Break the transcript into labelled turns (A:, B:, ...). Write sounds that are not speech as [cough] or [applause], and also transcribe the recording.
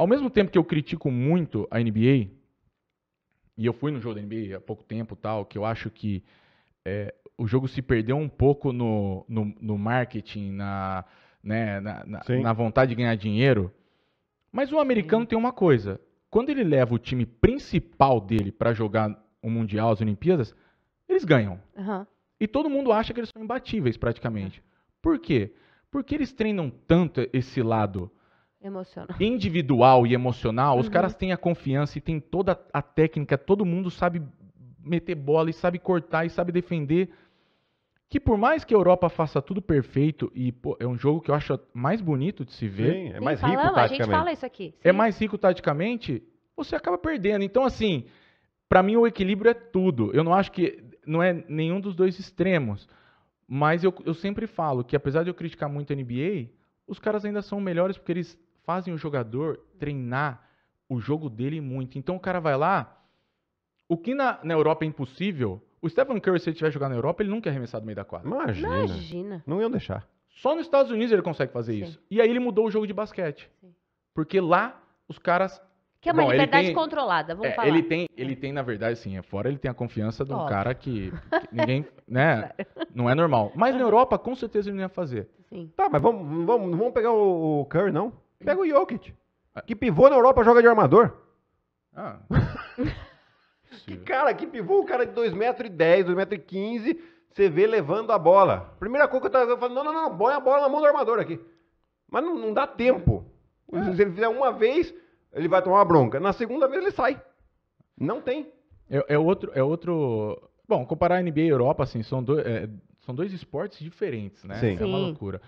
A: Ao mesmo tempo que eu critico muito a NBA, e eu fui no jogo da NBA há pouco tempo tal, que eu acho que é, o jogo se perdeu um pouco no, no, no marketing, na, né, na, na, na, vontade de ganhar dinheiro. Mas o americano tem uma coisa: quando ele leva o time principal dele para jogar o um Mundial, as Olimpíadas, eles ganham. Uhum. E todo mundo acha que eles são imbatíveis praticamente. É. Por quê? Porque eles treinam tanto esse lado Emocional. individual e emocional, uhum. os caras têm a confiança e têm toda a técnica, todo mundo sabe meter bola e sabe cortar e sabe defender. Que por mais que a Europa faça tudo perfeito e pô, é um jogo que eu acho mais bonito de se ver, Sim, é Sim, mais falamos, rico taticamente. A gente fala isso aqui. É Sim. É mais rico taticamente, você acaba perdendo. Então assim, para mim o equilíbrio é tudo. Eu não acho que não é nenhum dos dois extremos, mas eu, eu sempre falo que apesar de eu criticar muito a NBA, os caras ainda são melhores porque eles fazem o jogador treinar o jogo dele muito. Então o cara vai lá, o que na, na Europa é impossível, o Stephen Curry, se ele tiver jogado na Europa, ele nunca é arremessado no meio da quadra. Imagina. Imagina. Não iam deixar. Só nos Estados Unidos ele consegue fazer Sim. isso. E aí ele mudou o jogo de basquete. Sim. Porque lá os caras que é uma Bom, liberdade tem, controlada, vamos é, falar. Ele tem, ele tem, na verdade, assim, é fora ele tem a confiança de um Óbvio. cara que, que, ninguém, [laughs] né, não é normal. Mas na [laughs] Europa, com certeza ele não ia fazer. Sim. Tá, mas vamos, vamos, vamos pegar o, o Curry, não? Pega o Jokic, que
B: pivô na Europa joga de armador.
A: Ah. [laughs]
B: que cara, que pivô, o cara de 2,10m, 2,15m, você vê levando a bola. Primeira coisa que eu tava falando, não, não, não, põe a bola na mão do armador aqui. Mas não, não dá tempo. É. Se ele fizer uma vez, ele vai tomar uma bronca. Na
A: segunda vez ele sai. Não tem. É, é outro, é outro. Bom, comparar NBA e Europa, assim, são dois, é, são dois esportes diferentes, né? Sim. É uma loucura.